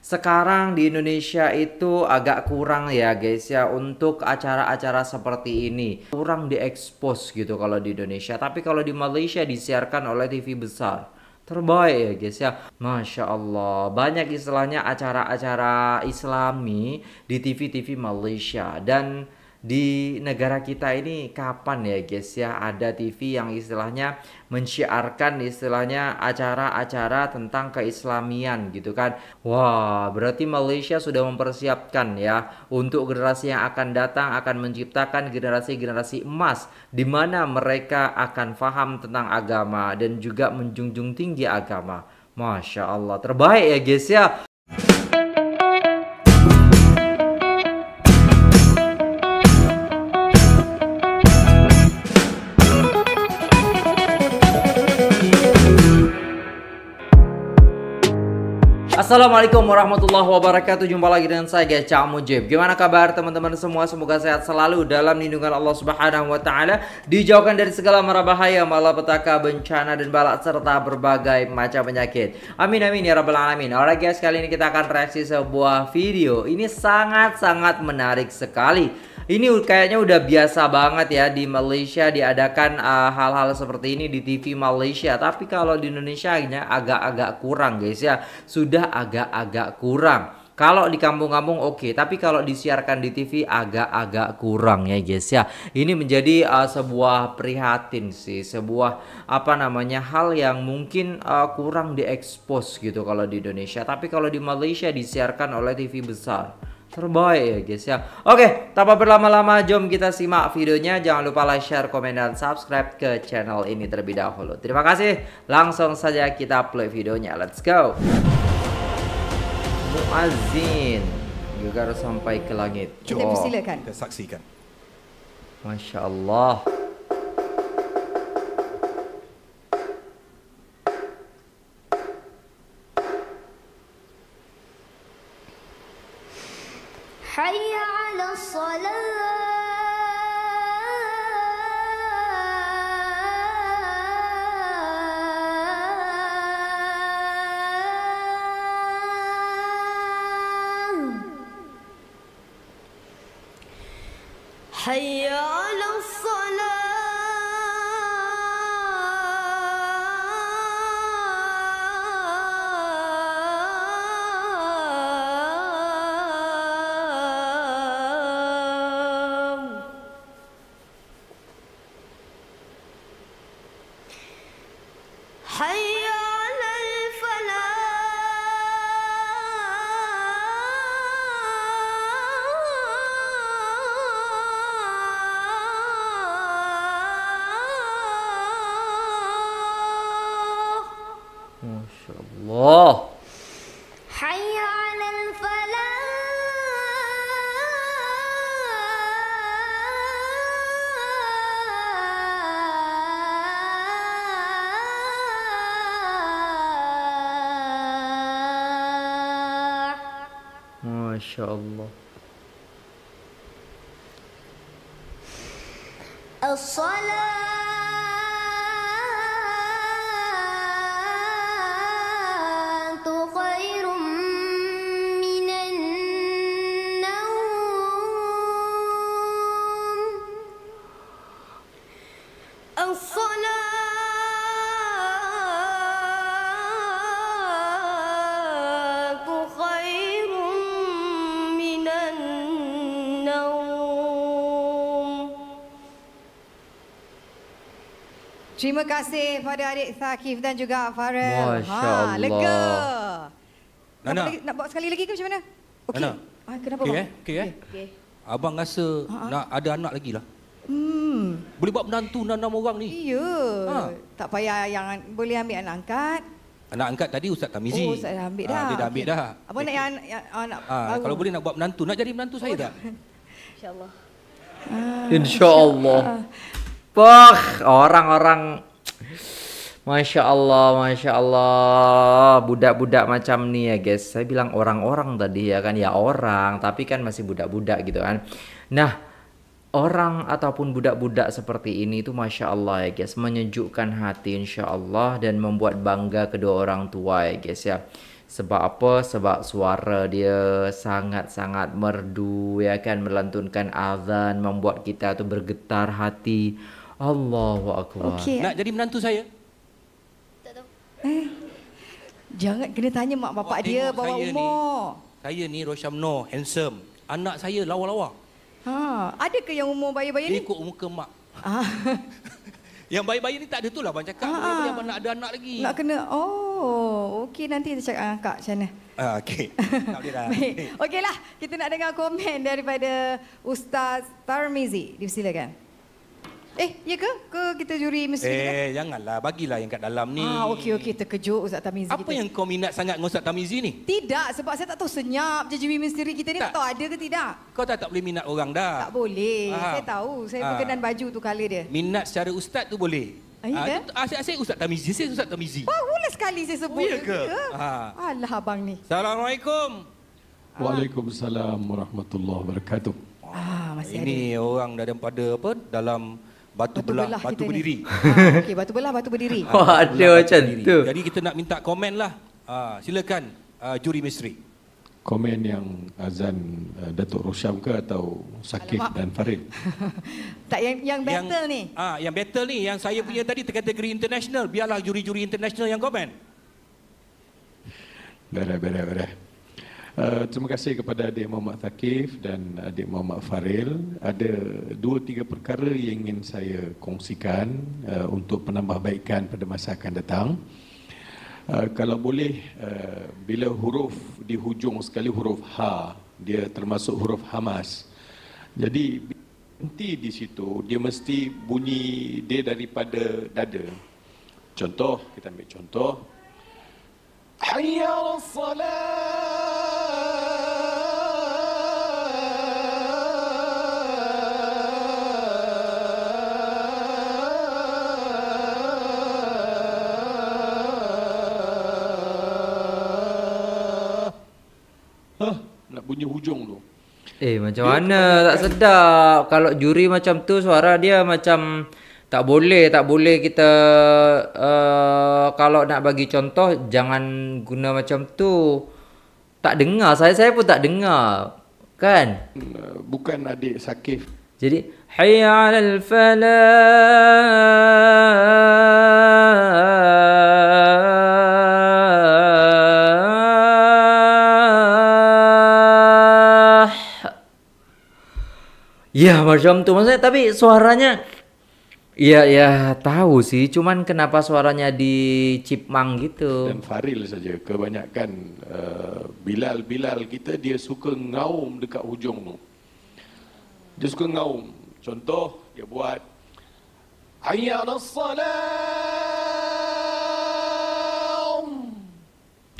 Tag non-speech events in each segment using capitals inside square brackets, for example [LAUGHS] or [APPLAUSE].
sekarang di Indonesia itu agak kurang ya guys ya untuk acara-acara seperti ini kurang diekspos gitu kalau di Indonesia tapi kalau di Malaysia disiarkan oleh TV besar terbaik ya guys ya Masya Allah banyak istilahnya acara-acara islami di TV-TV Malaysia dan di negara kita ini kapan ya guys ya ada TV yang istilahnya mensyiarkan istilahnya acara-acara tentang keislamian gitu kan. Wah, berarti Malaysia sudah mempersiapkan ya untuk generasi yang akan datang akan menciptakan generasi-generasi emas di mana mereka akan paham tentang agama dan juga menjunjung tinggi agama. Masya Allah, terbaik ya guys ya. Assalamualaikum warahmatullahi wabarakatuh Jumpa lagi dengan saya Gacang Mujib Gimana kabar teman-teman semua Semoga sehat selalu dalam lindungan Allah subhanahu wa ta'ala Dijauhkan dari segala mara bahaya Malapetaka, bencana dan balak Serta berbagai macam penyakit Amin amin ya rabbal alamin Alright guys kali ini kita akan reaksi sebuah video Ini sangat-sangat menarik sekali ini kayaknya udah biasa banget ya di Malaysia diadakan eh, hal-hal uh, seperti ini di TV Malaysia. Tapi kalau di Indonesia ini agak-agak kurang guys ya. Sudah agak-agak kurang. Kalau di kampung-kampung oke, okay. tapi kalau disiarkan di TV agak-agak kurang ya guys ya. Ini menjadi uh, sebuah prihatin sih, sebuah apa namanya hal yang mungkin uh, kurang diekspos gitu kalau di Indonesia. Tapi kalau di Malaysia disiarkan oleh TV besar terbaik ya guys ya Oke tanpa berlama-lama jom kita simak videonya Jangan lupa like, share, komen, dan subscribe ke channel ini terlebih dahulu Terima kasih langsung saja kita play videonya let's go Muazin juga harus sampai ke langit Kita persilakan Kita saksikan Masya Allah Maşallah. الصلاه Terima kasih pada adik Thaqif dan juga Farel. MasyaAllah. Ha, lega. Nak, nak buat sekali lagi ke macam mana? Okey. Ah, kenapa okay, Eh? Okey eh? Okay. Abang rasa Ha-ha. nak ada anak lagi lah. Hmm. Boleh buat menantu dan enam orang ni. Ya. Ha. Tak payah yang boleh ambil anak angkat. Anak angkat tadi Ustaz Tamizi. Oh, Ustaz dah ambil dah. Ha, dia dah ambil okay. dah. Apa okay. nak yang, yang ha, Kalau boleh nak buat menantu. Nak jadi menantu oh, saya tak? [LAUGHS] Allah. Ah, InsyaAllah. Insya Wah, orang-orang Masya Allah, Masya Allah, budak-budak macam nih ya guys. Saya bilang orang-orang tadi ya kan, ya orang, tapi kan masih budak-budak gitu kan. Nah, orang ataupun budak-budak seperti ini itu Masya Allah ya guys, menyejukkan hati Insya Allah dan membuat bangga kedua orang tua ya guys ya. Sebab apa? Sebab suara dia sangat-sangat merdu ya kan melantunkan azan membuat kita tuh bergetar hati Allahu akbar. Okay. Nak jadi menantu saya? Tak tahu. Eh. Jangan kena tanya mak bapak Awak dia bawa saya umur. Ni, saya ni Roshamno, handsome. Anak saya lawa-lawa. Ha, ada ke yang umur bayi-bayi ni? Ikut muka mak. Ah. [LAUGHS] yang bayi-bayi ni tak ada tu lah abang cakap. Ha. Yang mana ada anak lagi. Nak kena, oh, okey nanti kita cakap. Ah, kak, macam mana? Ah, okey. [LAUGHS] Tak boleh dah. Okeylah, kita nak dengar komen daripada Ustaz Tarmizi. Dipersilakan. Eh, ya ke? Ke kita juri mesti Eh, kita? janganlah. Bagilah yang kat dalam ni. Ah, okey okey, terkejut Ustaz Tamizi Apa kita. yang kau minat sangat dengan Ustaz Tamizi ni? Tidak, sebab saya tak tahu senyap je juri misteri kita ni tak. tahu ada ke tidak. Kau tak tak boleh minat orang dah. Tak boleh. Ah. Saya tahu, saya ah. berkenan baju tu kala dia. Minat secara ustaz tu boleh. Ah, itu, ya ah, ah, asyik-asyik Ustaz Tamizi, saya Ustaz Tamizi. Wah, mula sekali saya sebut. Oh, ya ke? Ya. Ah. Alah abang ni. Assalamualaikum. Ah. Waalaikumsalam warahmatullahi wabarakatuh. Ah, masih Ini ada. orang daripada apa? Dalam batu, belah, belah batu berdiri. Ha, [LAUGHS] Okey, batu belah, batu berdiri. Ha, batu ada belah, macam berdiri. tu. Jadi kita nak minta komen lah. Ha, silakan uh, juri misteri. Komen yang Azan uh, Datuk Rosham ke atau Sakit dan Farid? [LAUGHS] tak yang yang battle yang, ni. Ah, ha, yang battle ni yang saya punya ha. tadi kategori international. Biarlah juri-juri international yang komen. Berah, berah, berah. Eh, terima kasih kepada adik Muhammad Thaqif dan adik Muhammad Faril. Ada dua tiga perkara yang ingin saya kongsikan uh, untuk penambahbaikan pada masa akan datang. Uh, kalau boleh uh, bila huruf di hujung sekali huruf H dia termasuk huruf hamas jadi nanti di situ dia mesti bunyi dia daripada dada contoh kita ambil contoh hayya salat Hah, nak bunyi hujung tu. Eh, macam dia mana tak sedap kalau juri macam tu suara dia macam tak boleh, tak boleh kita uh, kalau nak bagi contoh jangan guna macam tu. Tak dengar, saya saya pun tak dengar. Kan? Hmm, bukan adik Sakif. Jadi hayya al falah Ya macam tuh maksudnya tapi suaranya Iya ya tahu sih cuman kenapa suaranya di chipmang gitu Dan Faril saja kebanyakan eh, Bilal-Bilal uh, kita dia suka ngaum dekat hujung tu Dia suka ngaum contoh dia buat Hayya ala salat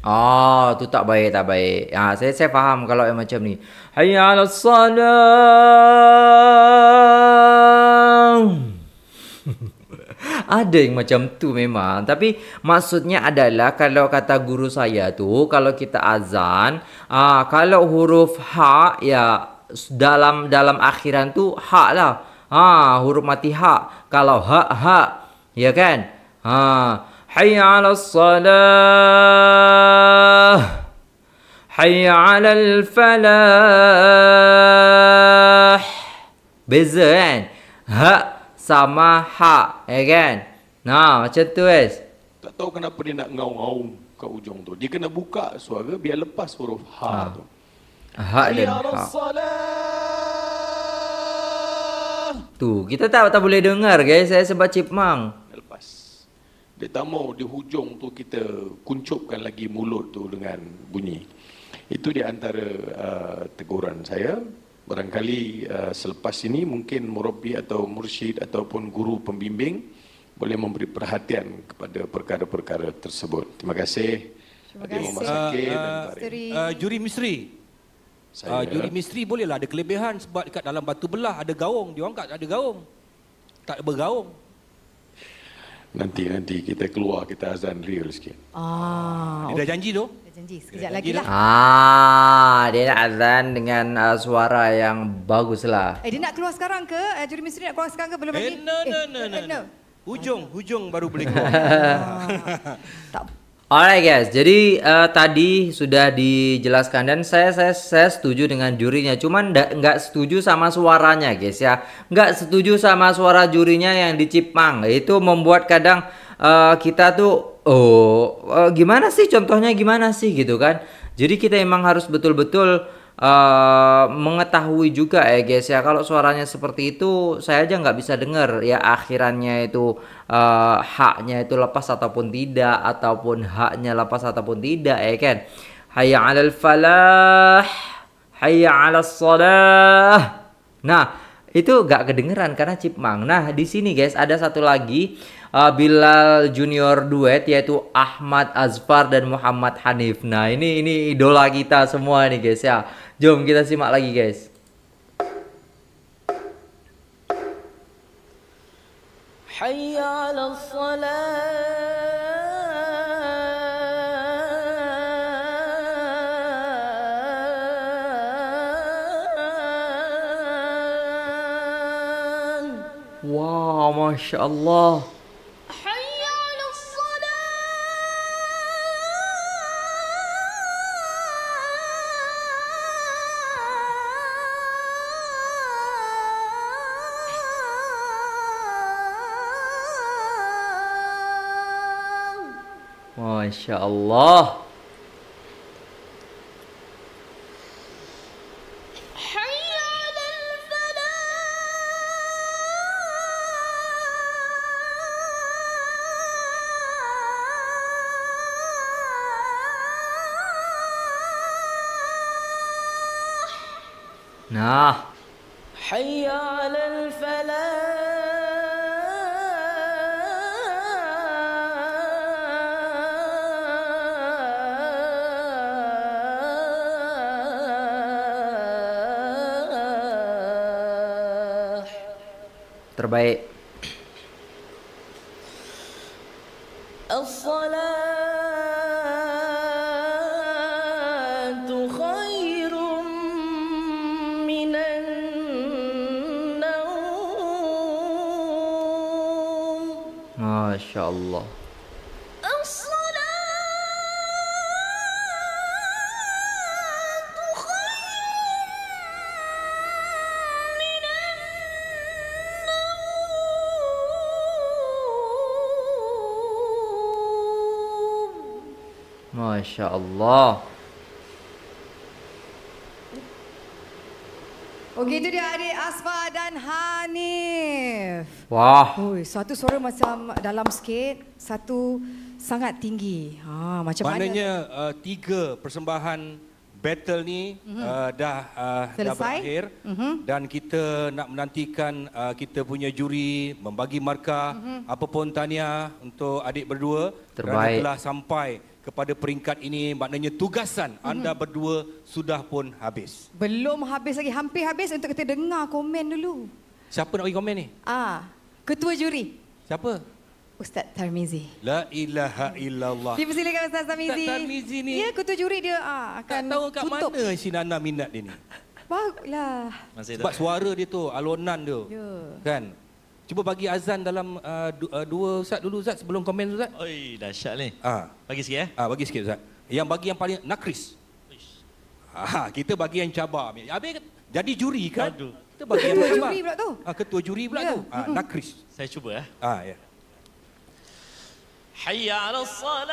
Ah, tu tak baik, tak baik. Ah, ha, saya saya faham kalau yang macam ni. Hayya 'ala salam. [LAUGHS] ada yang macam tu memang tapi maksudnya adalah kalau kata guru saya tu kalau kita azan ah uh, kalau huruf h, ya dalam dalam akhiran tu h lah ha huruf mati h. kalau h h, ya kan ha حي على الصلاة حي على الفلاح Beza kan? Ha sama ha Ya kan? Nah macam tu es. Tak tahu kenapa dia nak ngau-ngau ke ujung tu Dia kena buka suara biar lepas huruf ha, ha. tu Ha dia ha. Tu kita tak tak boleh dengar guys Saya sebab chipmang dia tak mau di hujung tu kita kuncupkan lagi mulut tu dengan bunyi. Itu di antara uh, teguran saya. Barangkali uh, selepas ini mungkin murabi atau mursyid ataupun guru pembimbing boleh memberi perhatian kepada perkara-perkara tersebut. Terima kasih. Terima kasih. Uh, uh, uh, juri misteri. Saya. Uh, juri misteri bolehlah ada kelebihan sebab dekat dalam batu belah ada gaung. Dia angkat ada gaung. Tak bergaung nanti nanti kita keluar kita azan real sikit. Ah, dia okay. dah janji tu? Janji sekejap lagi lah. Ah, dia nak azan dengan uh, suara yang bagus lah. Eh, dia nak keluar sekarang ke? Uh, Juri Misteri nak keluar sekarang ke? Belum eh, lagi? No, no, eh, no, no, no, no. Hujung, hujung baru boleh [LAUGHS] keluar. ah, tak Alright guys, jadi uh, tadi sudah dijelaskan dan saya saya saya setuju dengan jurinya, cuman nggak setuju sama suaranya guys ya, nggak setuju sama suara jurinya yang dicipang, itu membuat kadang uh, kita tuh oh uh, gimana sih contohnya gimana sih gitu kan, jadi kita emang harus betul-betul Uh, mengetahui juga ya guys ya kalau suaranya seperti itu saya aja nggak bisa dengar ya akhirannya itu uh, haknya itu lepas ataupun tidak ataupun haknya lepas ataupun tidak ya kan hayya 'alal falah hayya 'alas salah nah itu gak kedengeran karena cipmang. Nah, di sini guys ada satu lagi uh, Bilal Junior duet yaitu Ahmad Azfar dan Muhammad Hanif. Nah, ini ini idola kita semua nih guys ya. Jom kita simak lagi guys. حي على الصلاة واو ما شاء الله ما شاء الله terbaik Masya Allah Okey oh, itu dia adik Asfa dan Hanif. Wah. Ui satu suara macam dalam sikit, satu sangat tinggi. Ha, macam Maknanya, mana? Maknanya uh, eh, tiga persembahan battle ni mm-hmm. uh, dah uh, dah berakhir mm-hmm. dan kita nak menantikan uh, kita punya juri membagi markah mm-hmm. apapun tanya untuk adik berdua Terbaik. kerana telah sampai kepada peringkat ini maknanya tugasan mm-hmm. anda berdua sudah pun habis. Belum habis lagi hampir habis untuk kita dengar komen dulu. Siapa nak bagi komen ni? Ah, ketua juri. Siapa? Ustaz Tarmizi. La ilaha illallah. Dipersilakan Ustaz Tarmizi. Ustaz Tarmizi ni. Ya, ketua juri dia ah, akan tutup. Tak tahu kat tutup. mana si Nana minat dia ni. Baguslah. Sebab suara dia tu, alunan dia. Ya. Kan? Cuba bagi azan dalam uh, dua, uh, dua Ustaz dulu Ustaz sebelum komen Ustaz. Oi, dahsyat ni. Ah. Bagi sikit eh. Ah, bagi sikit Ustaz. Yang bagi yang paling nakris. Ah, kita bagi yang cabar. Habis jadi juri kan? Aduh. Kita bagi yang cabar. Ketua juri pula tu. Ah, ketua juri pula ya. tu. Ah, nakris. Saya cuba eh. Ah, ya. Yeah. حي على الصلاة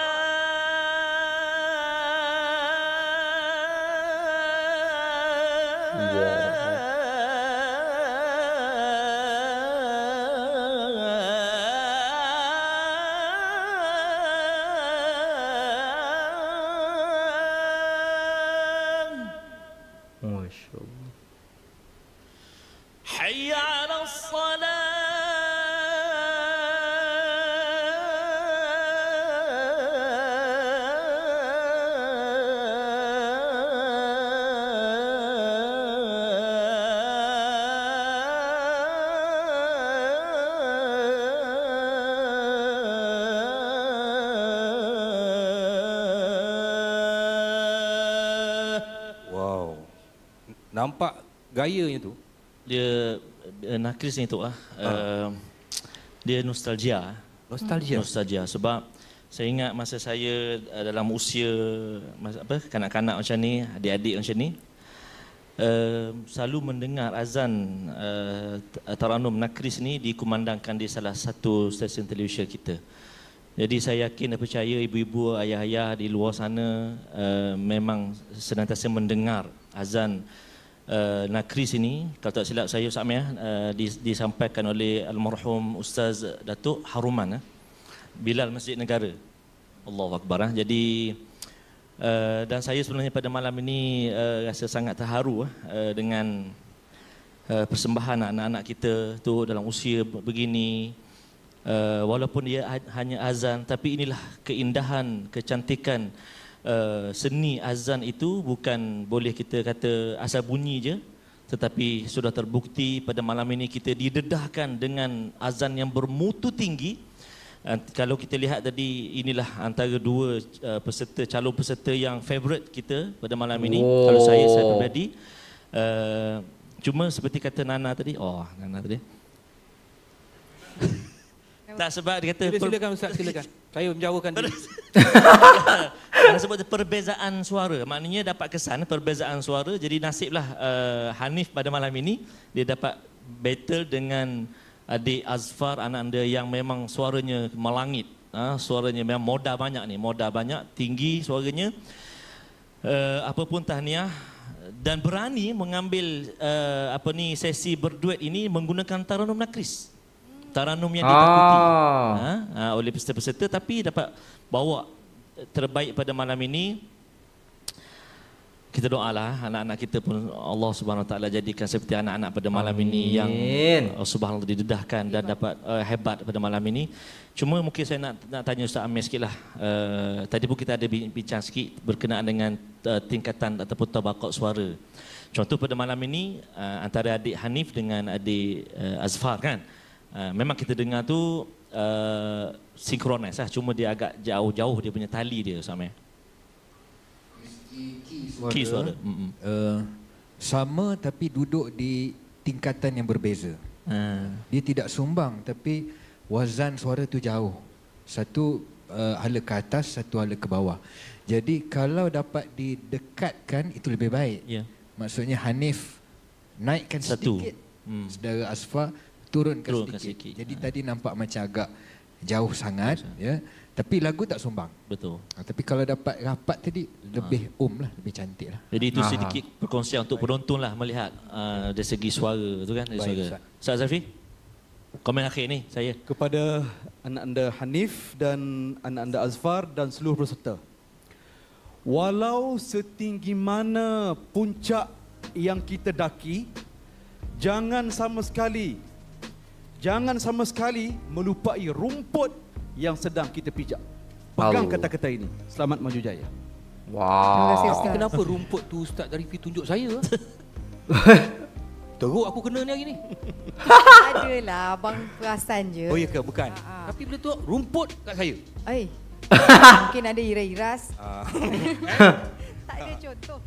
nampak gayanya tu dia uh, nakris ni tu ah uh, uh. dia nostalgia nostalgia nostalgia sebab saya ingat masa saya uh, dalam usia masa, apa kanak-kanak macam ni adik-adik macam ni Uh, selalu mendengar azan uh, Taranum Nakris ni dikumandangkan di salah satu stesen televisyen kita. Jadi saya yakin dan percaya ibu-ibu, ayah-ayah di luar sana uh, memang senantiasa mendengar azan uh, uh, eh, Nakris ini kalau tak silap saya Ustaz ya uh, disampaikan oleh almarhum Ustaz Datuk Haruman uh, Bilal Masjid Negara. Allahu akbar. Uh. Jadi uh, dan saya sebenarnya pada malam ini uh, rasa sangat terharu uh, dengan uh, persembahan anak-anak kita tu dalam usia begini uh, walaupun dia ha-, hanya azan tapi inilah keindahan kecantikan Eh, seni azan itu bukan boleh kita kata asal bunyi je tetapi sudah terbukti pada malam ini kita didedahkan dengan azan yang bermutu tinggi eh, kalau kita lihat tadi inilah antara dua eh, peserta calon peserta yang favorite kita pada malam ini oh. kalau saya saya pribadi cuma seperti kata Nana tadi oh Nana tadi [LAUGHS] tak sebab dia kata silakan ustaz silakan saya menjauhkan [LAUGHS] [LAUGHS] Ada sebut perbezaan suara. Maknanya dapat kesan perbezaan suara. Jadi nasiblah uh, Hanif pada malam ini dia dapat battle dengan adik Azfar anak anda yang memang suaranya melangit. Uh, suaranya memang moda banyak ni, moda banyak, tinggi suaranya. Uh, apa tahniah dan berani mengambil uh, apa ni sesi berduet ini menggunakan Taranum Nakris. Taranum yang ditakuti ah. ha, ha, oleh peserta-peserta tapi dapat bawa terbaik pada malam ini kita doalah anak-anak kita pun Allah Subhanahu Wa Taala jadikan seperti anak-anak pada malam Amin. ini yang uh, subhanallah didedahkan dan dapat uh, hebat pada malam ini. Cuma mungkin saya nak nak tanya Ustaz Amir lah. Uh, tadi pun kita ada bincang sikit berkenaan dengan uh, tingkatan ataupun tabakat suara. Contoh pada malam ini uh, antara adik Hanif dengan adik uh, Azfar kan. Uh, memang kita dengar tu uh, lah. Cuma dia agak jauh-jauh dia punya tali dia sama. Key suara. Key suara. Mm-hmm. Uh, sama tapi duduk di tingkatan yang berbeza. Uh. Dia tidak sumbang tapi wazan suara tu jauh. Satu uh, eh, ala ke atas, satu ala ke bawah. Jadi kalau dapat didekatkan itu lebih baik. Yeah. Maksudnya Hanif naikkan satu. sedikit. Hmm. Saudara Asfar Turun turunkan sedikit. sedikit. Jadi ha. tadi nampak macam agak jauh sangat Betul. ya. Tapi lagu tak sumbang. Betul. Ha, tapi kalau dapat rapat tadi lebih um lah, lebih cantik lah. Jadi itu sedikit Aha. perkongsian untuk penonton lah melihat uh, dari segi suara tu kan. Dari Baik, Ustaz Zafi, komen akhir ni saya. Kepada anak anda Hanif dan anak anda Azfar dan seluruh peserta. Walau setinggi mana puncak yang kita daki, jangan sama sekali jangan sama sekali melupai rumput yang sedang kita pijak. Pegang kata-kata ini. Selamat maju jaya. Wow. Terima Kenapa rumput tu Ustaz dari Fi tunjuk saya? [LAUGHS] Teruk aku kena ni hari ni. Adalah, abang perasan je. Oh ya ke? Bukan. Ha-ha. Ah. Tapi bila tu rumput kat saya. Ay. [LAUGHS] Mungkin ada ira-iras. Ah. [LAUGHS] tak ada contoh.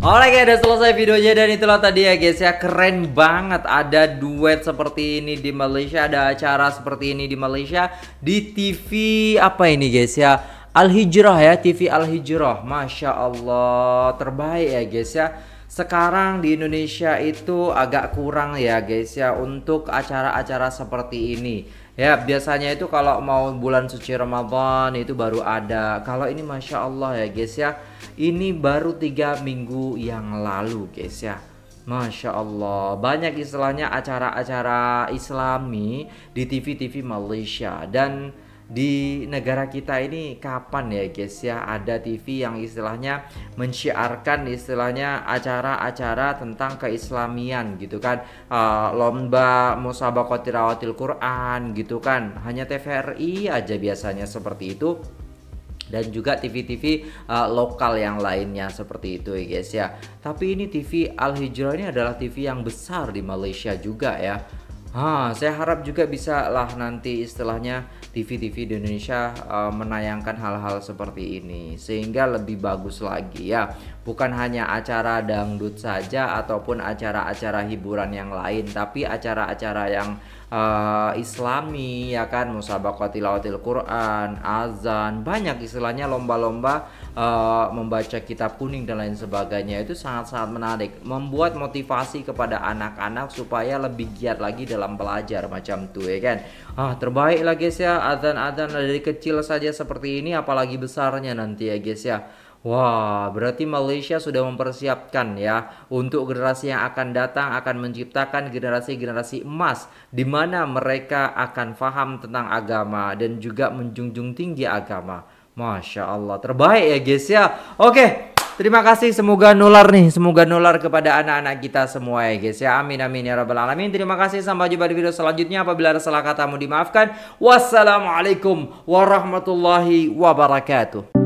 Oke guys, udah selesai videonya dan itulah tadi ya guys ya Keren banget ada duet seperti ini di Malaysia Ada acara seperti ini di Malaysia Di TV apa ini guys ya Al-Hijrah ya, TV Al-Hijrah Masya Allah, terbaik ya guys ya sekarang di Indonesia itu agak kurang ya guys ya untuk acara-acara seperti ini Ya biasanya itu kalau mau bulan suci Ramadan itu baru ada. Kalau ini masya Allah ya guys ya, ini baru tiga minggu yang lalu guys ya. Masya Allah, banyak istilahnya acara-acara Islami di TV-TV Malaysia dan di negara kita ini kapan ya guys ya ada TV yang istilahnya mensyiarkan istilahnya acara-acara tentang keislamian gitu kan uh, lomba tilawatil Quran gitu kan hanya TVRI aja biasanya seperti itu dan juga TV-TV uh, eh, lokal yang lainnya seperti itu ya guys ya. Tapi ini TV Al Hijrah ini adalah TV yang besar di Malaysia juga ya. Ha, saya harap juga bisa lah nanti istilahnya TV-TV di Indonesia uh, menayangkan hal-hal seperti ini sehingga lebih bagus lagi ya bukan hanya acara dangdut saja ataupun acara-acara hiburan yang lain tapi acara-acara yang uh, Islami ya kan musabaqah tilawatil Quran azan banyak istilahnya lomba-lomba uh, membaca kitab kuning dan lain sebagainya itu sangat-sangat menarik membuat motivasi kepada anak-anak supaya lebih giat lagi dalam belajar macam itu ya kan ah terbaik lah guys ya azan-azan dari kecil saja seperti ini apalagi besarnya nanti ya guys ya Wah, berarti Malaysia sudah mempersiapkan ya untuk generasi yang akan datang akan menciptakan generasi-generasi emas di mana mereka akan faham tentang agama dan juga menjunjung tinggi agama. Masya Allah, terbaik ya guys ya. Oke, Terima kasih, semoga nular nih, semoga nular kepada anak-anak kita semua ya guys ya. Amin amin ya rabbal alamin. Terima kasih, sampai jumpa di video selanjutnya. Apabila ada salah kata katamu dimaafkan. Wassalamualaikum warahmatullahi wabarakatuh.